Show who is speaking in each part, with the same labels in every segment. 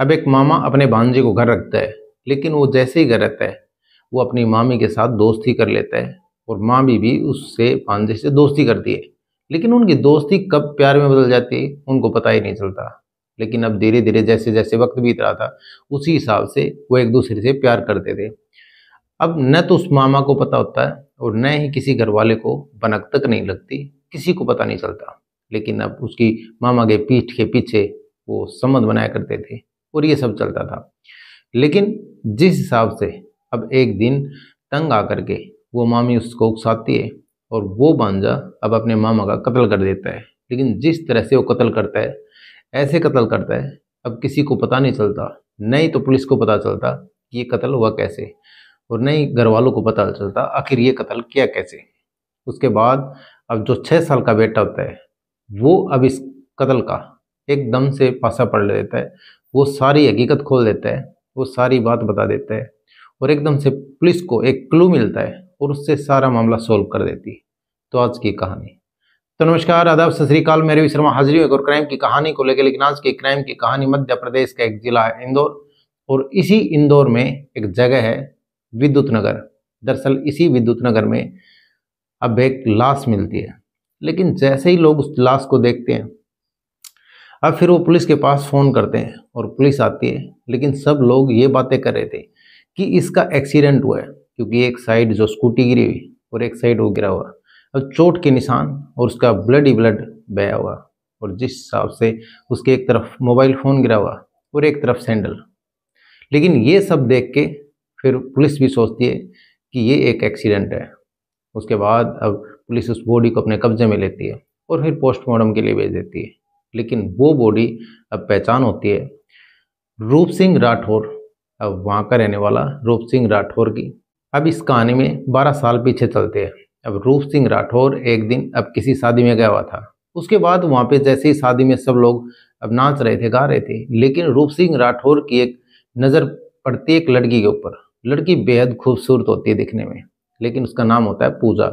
Speaker 1: अब एक मामा अपने भांजे को घर रखता है लेकिन वो जैसे ही घर रहता है वो अपनी मामी के साथ दोस्ती कर लेता है और मामी भी उससे भांजे से दोस्ती करती है लेकिन उनकी दोस्ती कब प्यार में बदल जाती है उनको पता ही नहीं चलता लेकिन अब धीरे धीरे जैसे जैसे वक्त बीत रहा था उसी हिसाब से वो एक दूसरे से प्यार करते थे अब न तो उस मामा को पता होता है और न ही किसी घर वाले को बनक तक नहीं लगती किसी को पता नहीं चलता लेकिन अब उसकी मामा के पीठ के पीछे वो संबंध बनाया करते थे और ये सब चलता था लेकिन जिस हिसाब से अब एक दिन तंग आकर के वो मामी उसको उकसाती है और वो बांजा अब अपने मामा का कत्ल कर देता है लेकिन जिस तरह से वो कत्ल करता है ऐसे कत्ल करता है अब किसी को पता नहीं चलता नहीं तो पुलिस को पता चलता कि ये कत्ल हुआ कैसे और नहीं घर वालों को पता चलता आखिर ये कत्ल किया कैसे उसके बाद अब जो छः साल का बेटा होता है वो अब इस कत्ल का एकदम से पासा पड़ लेता है वो सारी हकीकत खोल देता है वो सारी बात बता देता है और एकदम से पुलिस को एक क्लू मिलता है और उससे सारा मामला सोल्व कर देती है तो आज की कहानी तो नमस्कार आदाब सत श्रीकाल मेरे भी शर्मा हाजिरी एक और क्राइम की कहानी को लेकर लेकिन आज की क्राइम की कहानी मध्य प्रदेश का एक जिला है इंदौर और इसी इंदौर में एक जगह है विद्युत नगर दरअसल इसी विद्युत नगर में अब एक लाश मिलती है लेकिन जैसे ही लोग उस लाश को देखते हैं अब फिर वो पुलिस के पास फ़ोन करते हैं और पुलिस आती है लेकिन सब लोग ये बातें कर रहे थे कि इसका एक्सीडेंट हुआ है क्योंकि एक साइड जो स्कूटी गिरी हुई और एक साइड वो गिरा हुआ अब चोट के निशान और उसका ब्लड ही ब्लड बया हुआ और जिस हिसाब से उसके एक तरफ मोबाइल फ़ोन गिरा हुआ और एक तरफ सैंडल लेकिन ये सब देख के फिर पुलिस भी सोचती है कि ये एक एक्सीडेंट है उसके बाद अब पुलिस उस बॉडी को अपने कब्जे में लेती है और फिर पोस्टमार्टम के लिए भेज देती है लेकिन वो बॉडी अब पहचान होती है रूप सिंह राठौर अब वहाँ का रहने वाला रूप सिंह राठौर की अब इस कहानी में 12 साल पीछे चलते हैं अब रूप सिंह राठौर एक दिन अब किसी शादी में गया हुआ था उसके बाद वहाँ पे जैसे ही शादी में सब लोग अब नाच रहे थे गा रहे थे लेकिन रूप सिंह राठौर की एक नज़र पड़ती एक लड़की के ऊपर लड़की बेहद खूबसूरत होती है दिखने में लेकिन उसका नाम होता है पूजा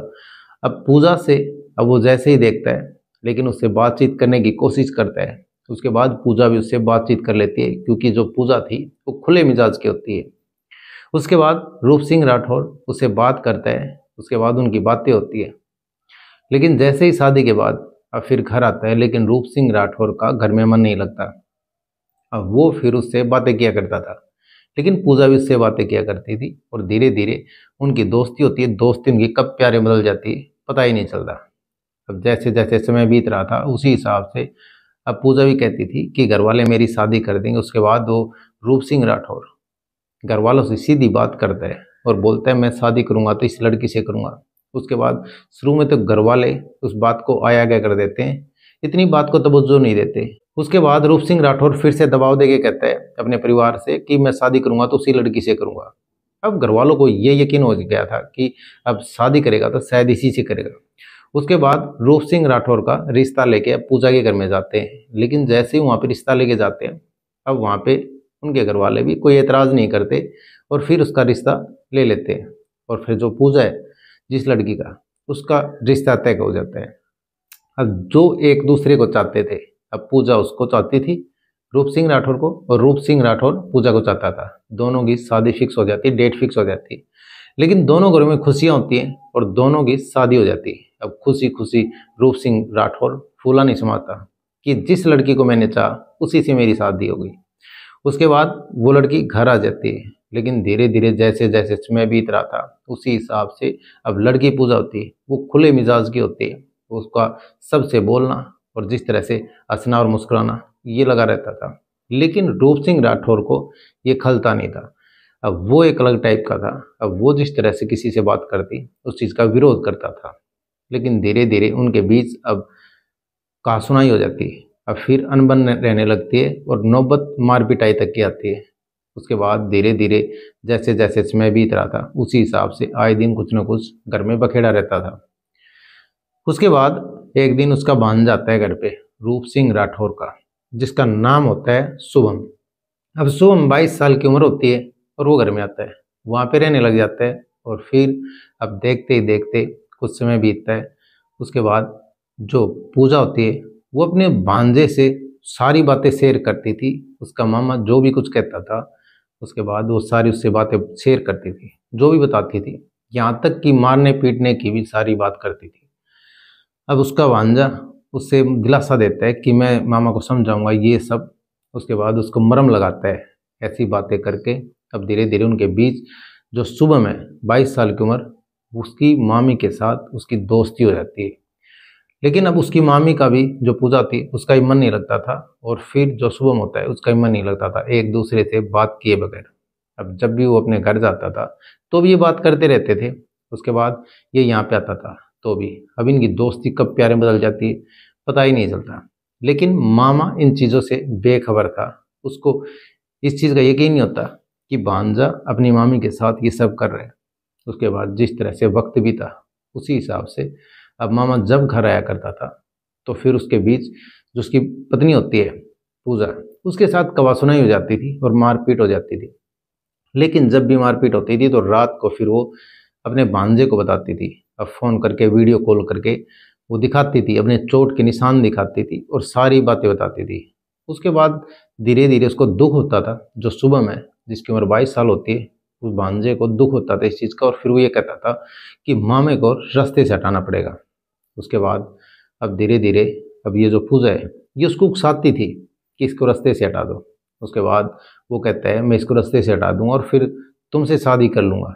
Speaker 1: अब पूजा से अब वो जैसे ही देखता है लेकिन उससे बातचीत करने की कोशिश करते हैं उसके बाद पूजा भी उससे बातचीत कर लेती है क्योंकि जो पूजा थी वो खुले मिजाज की होती है उसके बाद रूप सिंह राठौर उससे बात करते हैं उसके बाद उनकी बातें होती है लेकिन जैसे ही शादी के बाद अब फिर घर आता है लेकिन रूप सिंह राठौर का घर में मन नहीं लगता अब वो फिर उससे बातें किया करता था लेकिन पूजा भी उससे बातें किया करती थी और धीरे धीरे उनकी दोस्ती होती है दोस्ती उनकी कब प्यारे बदल जाती है पता ही नहीं चलता अब जैसे जैसे समय बीत रहा था उसी हिसाब से अब पूजा भी कहती थी कि घर वाले मेरी शादी कर देंगे उसके बाद वो रूप सिंह राठौर घर वालों से सीधी बात करता है और बोलता है मैं शादी करूँगा तो इस लड़की से करूँगा उसके बाद शुरू में तो घर वाले उस बात को आया गया कर देते हैं इतनी बात को तवज्जो नहीं देते उसके बाद रूप सिंह राठौर फिर से दबाव दे के कहता है अपने परिवार से कि मैं शादी करूँगा तो उसी लड़की से करूँगा अब घरवालों को ये यकीन हो गया था कि अब शादी करेगा तो शायद इसी से करेगा उसके बाद रूप सिंह राठौर का रिश्ता लेके अब पूजा के घर में जाते हैं लेकिन जैसे ही वहाँ पे रिश्ता लेके जाते हैं अब वहाँ पे उनके घर वाले भी कोई एतराज़ नहीं करते और फिर उसका रिश्ता ले लेते हैं और फिर जो पूजा है जिस लड़की का उसका रिश्ता तय हो जाता है अब जो एक दूसरे को चाहते थे अब पूजा उसको चाहती थी रूप सिंह राठौर को और रूप सिंह राठौर पूजा को चाहता था दोनों की शादी फिक्स हो जाती डेट फिक्स हो जाती लेकिन दोनों घरों में खुशियाँ होती हैं और दोनों की शादी हो जाती है अब खुशी खुशी रूप सिंह राठौर फूला नहीं समाता कि जिस लड़की को मैंने चाहा उसी से मेरी शादी हो गई उसके बाद वो लड़की घर आ जाती है लेकिन धीरे धीरे जैसे जैसे समय बीत रहा था उसी हिसाब से अब लड़की पूजा होती है वो खुले मिजाज की होती है उसका सबसे बोलना और जिस तरह से हंसना और मुस्कुराना ये लगा रहता था लेकिन रूप सिंह राठौर को ये खलता नहीं था अब वो एक अलग टाइप का था अब वो जिस तरह से किसी से बात करती उस चीज़ का विरोध करता था लेकिन धीरे धीरे उनके बीच अब कासुनाई हो जाती है अब फिर अनबन रहने लगती है और नौबत मार पिटाई तक की आती है उसके बाद धीरे धीरे जैसे जैसे समय बीत रहा था उसी हिसाब से आए दिन कुछ ना कुछ घर में बखेड़ा रहता था उसके बाद एक दिन उसका बांध जाता है घर पे रूप सिंह राठौर का जिसका नाम होता है शुभम अब शुभम बाईस साल की उम्र होती है और वो घर में आता है वहाँ पे रहने लग जाता है और फिर अब देखते ही देखते कुछ समय बीतता है उसके बाद जो पूजा होती है वो अपने भांजे से सारी बातें शेयर करती थी उसका मामा जो भी कुछ कहता था उसके बाद वो सारी उससे बातें शेयर करती थी जो भी बताती थी यहाँ तक कि मारने पीटने की भी सारी बात करती थी अब उसका भांजा उससे दिलासा देता है कि मैं मामा को समझाऊंगा ये सब उसके बाद उसको मरम लगाता है ऐसी बातें करके अब धीरे धीरे उनके बीच जो सुबह में 22 साल की उम्र उसकी मामी के साथ उसकी दोस्ती हो जाती है लेकिन अब उसकी मामी का भी जो पूजा थी उसका ही मन नहीं लगता था और फिर जो शुभम होता है उसका ही मन नहीं लगता था एक दूसरे से बात किए बगैर अब जब भी वो अपने घर जाता था तो भी ये बात करते रहते थे उसके बाद ये यहाँ पे आता था तो भी अब इनकी दोस्ती कब प्यारे बदल जाती है पता ही नहीं चलता लेकिन मामा इन चीज़ों से बेखबर था उसको इस चीज़ का यकीन नहीं होता कि भांजा अपनी मामी के साथ ये सब कर रहे हैं उसके बाद जिस तरह से वक्त बीता उसी हिसाब से अब मामा जब घर आया करता था तो फिर उसके बीच जो उसकी पत्नी होती है पूजा उसके साथ कवासुनाई हो जाती थी और मारपीट हो जाती थी लेकिन जब भी मारपीट होती थी तो रात को फिर वो अपने भांजे को बताती थी अब फ़ोन करके वीडियो कॉल करके वो दिखाती थी अपने चोट के निशान दिखाती थी और सारी बातें बताती थी उसके बाद धीरे धीरे उसको दुख होता था जो सुबह में जिसकी उम्र बाईस साल होती है उस भांजे को दुख होता था इस चीज़ का और फिर वो ये कहता था कि मामे को रास्ते से हटाना पड़ेगा उसके बाद अब धीरे धीरे अब ये जो पूजा है ये उसको उकसाती थी कि इसको रास्ते से हटा दो उसके बाद वो कहता है मैं इसको रास्ते से हटा दूँ और फिर तुमसे शादी कर लूँगा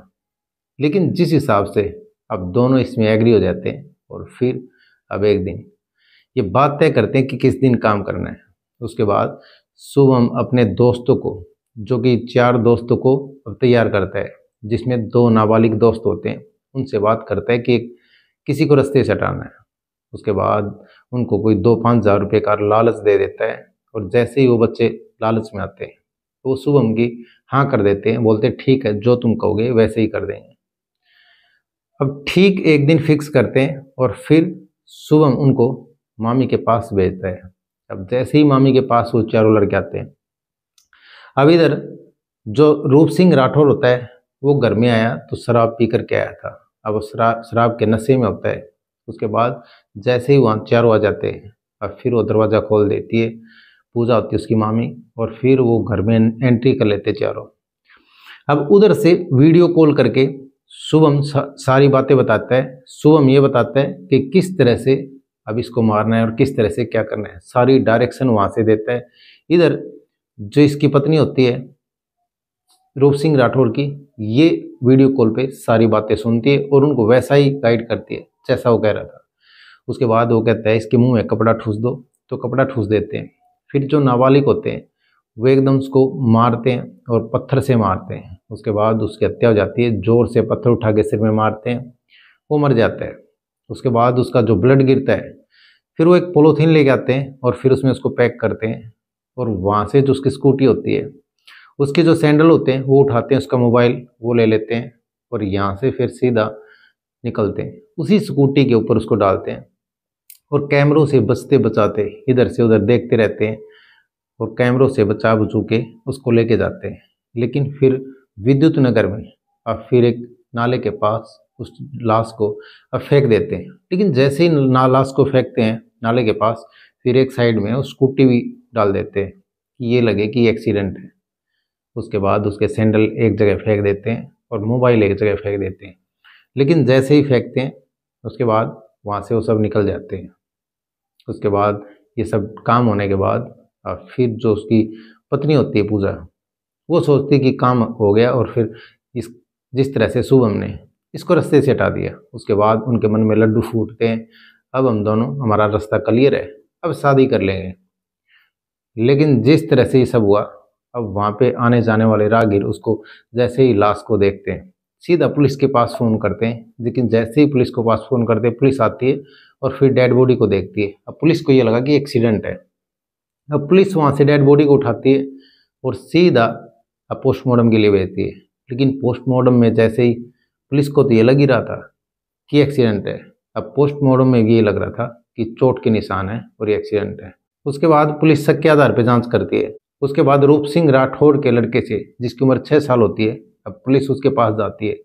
Speaker 1: लेकिन जिस हिसाब से अब दोनों इसमें एग्री हो जाते हैं और फिर अब एक दिन ये बात तय करते हैं कि किस दिन काम करना है उसके बाद शुभम अपने दोस्तों को जो कि चार दोस्तों को तैयार करता है जिसमें दो नाबालिग दोस्त होते हैं उनसे बात करता है कि किसी को रस्ते से हटाना है उसके बाद उनको कोई दो पाँच हज़ार रुपये का लालच दे देता है और जैसे ही वो बच्चे लालच में आते हैं तो वो शुभम की हाँ कर देते हैं बोलते हैं ठीक है जो तुम कहोगे वैसे ही कर देंगे अब ठीक एक दिन फिक्स करते हैं और फिर शुभम उनको मामी के पास भेजता है अब जैसे ही मामी के पास वो चारों लड़के आते हैं अब इधर जो रूप सिंह राठौर होता है वो घर में आया तो शराब पी करके आया था अब वो शराब शराब के नशे में होता है उसके बाद जैसे ही वहाँ चारों आ जाते हैं और फिर वो दरवाज़ा खोल देती है पूजा होती है उसकी मामी और फिर वो घर में एंट्री कर लेते चारों अब उधर से वीडियो कॉल करके शुभम सारी बातें बताता है शुभम ये बताता है कि किस तरह से अब इसको मारना है और किस तरह से क्या करना है सारी डायरेक्शन वहाँ से देता है इधर जो इसकी पत्नी होती है रूप सिंह राठौर की ये वीडियो कॉल पे सारी बातें सुनती है और उनको वैसा ही गाइड करती है जैसा वो कह रहा था उसके बाद वो कहता है इसके मुंह में कपड़ा ठूस दो तो कपड़ा ठूस देते हैं फिर जो नाबालिग होते हैं वो एकदम उसको मारते हैं और पत्थर से मारते हैं उसके बाद उसकी हत्या हो जाती है जोर से पत्थर उठा के सिर में मारते हैं वो मर जाता है उसके बाद उसका जो ब्लड गिरता है फिर वो एक पोलोथीन लेके आते हैं और फिर उसमें उसको पैक करते हैं और वहाँ से जो उसकी स्कूटी होती है उसके जो सैंडल होते हैं वो उठाते हैं उसका मोबाइल वो ले लेते हैं और यहाँ से फिर सीधा निकलते हैं उसी स्कूटी के ऊपर उसको डालते हैं और कैमरों से बचते बचाते इधर से उधर देखते रहते हैं और कैमरों से बचा बचू के उसको लेके जाते हैं लेकिन फिर विद्युत नगर में और फिर एक नाले के पास उस लाश को अब फेंक देते हैं लेकिन जैसे ही ना लाश को फेंकते हैं नाले के पास फिर एक साइड में उस स्कूटी भी डाल देते हैं कि ये लगे कि एक्सीडेंट है उसके बाद उसके सैंडल एक जगह फेंक देते हैं और मोबाइल एक जगह फेंक देते हैं लेकिन जैसे ही फेंकते हैं उसके बाद वहाँ से वो सब निकल जाते हैं उसके बाद ये सब काम होने के बाद और फिर जो उसकी पत्नी होती है पूजा वो सोचती कि काम हो गया और फिर इस जिस तरह से शुभम ने इसको रस्ते से हटा दिया उसके बाद उनके मन में लड्डू फूटते हैं अब हम दोनों हमारा रास्ता क्लियर है अब शादी कर लेंगे लेकिन जिस तरह से ये सब हुआ अब वहाँ पे आने जाने वाले राहगीर उसको जैसे ही लाश को देखते हैं सीधा पुलिस के पास फ़ोन करते हैं लेकिन जैसे ही पुलिस को पास फ़ोन करते हैं पुलिस आती है और फिर डेड बॉडी को देखती है अब पुलिस को ये लगा कि एक्सीडेंट है अब पुलिस वहाँ से डेड बॉडी को उठाती है और सीधा अब पोस्टमार्टम के लिए भेजती है लेकिन पोस्टमार्टम में जैसे ही पुलिस को तो ये लग ही रहा था कि एक्सीडेंट है अब पोस्टमार्टम में भी ये लग रहा था कि चोट के निशान है और ये एक्सीडेंट है उसके बाद पुलिस शक के आधार पर जांच करती है उसके बाद रूप सिंह राठौड़ के लड़के से जिसकी उम्र छः साल होती है अब पुलिस उसके पास जाती है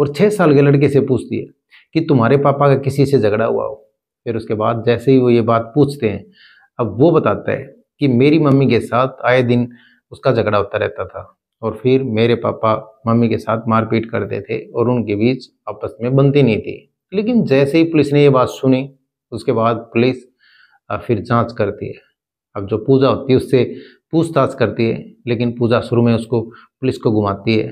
Speaker 1: और छः साल के लड़के से पूछती है कि तुम्हारे पापा का किसी से झगड़ा हुआ हो फिर उसके बाद जैसे ही वो ये बात पूछते हैं अब वो बताता है कि मेरी मम्मी के साथ आए दिन उसका झगड़ा होता रहता था और फिर मेरे पापा मम्मी के साथ मारपीट करते थे और उनके बीच आपस में बनती नहीं थी लेकिन जैसे ही पुलिस ने ये बात सुनी उसके बाद पुलिस और फिर जांच करती है अब जो पूजा होती है उससे पूछताछ करती है लेकिन पूजा शुरू में उसको पुलिस को घुमाती है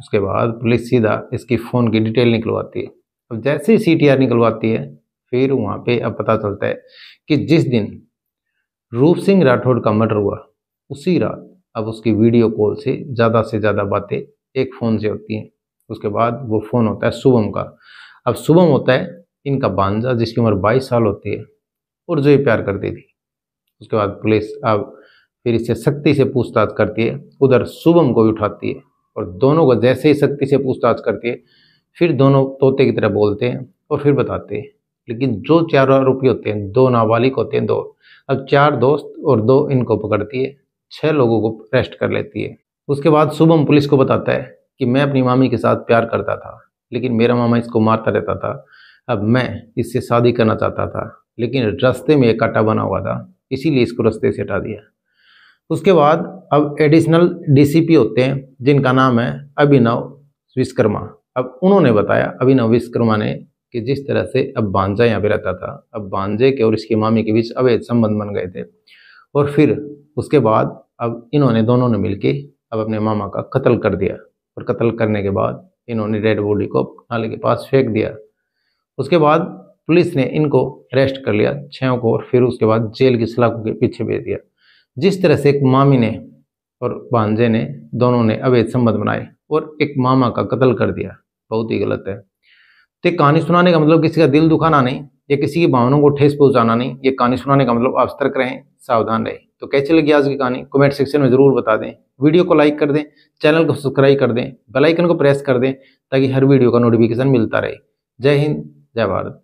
Speaker 1: उसके बाद पुलिस सीधा इसकी फ़ोन की डिटेल निकलवाती है अब जैसे ही सी निकलवाती है फिर वहाँ पर अब पता चलता है कि जिस दिन रूप सिंह राठौड़ का मर्डर हुआ उसी रात अब उसकी वीडियो कॉल से ज़्यादा से ज़्यादा बातें एक फ़ोन से होती हैं उसके बाद वो फ़ोन होता है शुभम का अब शुभम होता है इनका बांजा जिसकी उम्र 22 साल होती है और जोई प्यार करती थी उसके बाद पुलिस अब फिर इससे सख्ती से पूछताछ करती है उधर शुभम को भी उठाती है और दोनों को जैसे ही सख्ती से पूछताछ करती है फिर दोनों तोते की तरह बोलते हैं और फिर बताते हैं लेकिन जो चार आरोपी होते हैं दो नाबालिग होते हैं दो अब चार दोस्त और दो इनको पकड़ती है छः लोगों को अरेस्ट कर लेती है उसके बाद शुभम पुलिस को बताता है कि मैं अपनी मामी के साथ प्यार करता था लेकिन मेरा मामा इसको मारता रहता था अब मैं इससे शादी करना चाहता था लेकिन रास्ते में एक काटा बना हुआ था इसीलिए इसको रास्ते से हटा दिया उसके बाद अब एडिशनल डीसीपी होते हैं जिनका नाम है अभिनव विश्वकर्मा अब उन्होंने बताया अभिनव विश्वकर्मा ने कि जिस तरह से अब बांजा यहाँ पे रहता था अब बांजे के और इसकी मामी के बीच अवैध संबंध बन गए थे और फिर उसके बाद अब इन्होंने दोनों ने मिल अब अपने मामा का कत्ल कर दिया और कत्ल करने के बाद इन्होंने डेड बॉडी को नाले के पास फेंक दिया उसके बाद पुलिस ने इनको अरेस्ट कर लिया छयों को और फिर उसके बाद जेल की सलाखों के पीछे भेज दिया जिस तरह से एक मामी ने और भांजे ने दोनों ने अवैध संबंध बनाए और एक मामा का कत्ल कर दिया बहुत ही गलत है तो ये कहानी सुनाने का मतलब किसी का दिल दुखाना नहीं या किसी की भावनाओं को ठेस पहुंचाना नहीं ये कहानी सुनाने का मतलब आप सतर्क रहें सावधान रहें तो कैसे लगी आज की कहानी कमेंट सेक्शन में ज़रूर बता दें वीडियो को लाइक कर दें चैनल को सब्सक्राइब कर दें बेलाइकन को प्रेस कर दें ताकि हर वीडियो का नोटिफिकेशन मिलता रहे जय हिंद जय भारत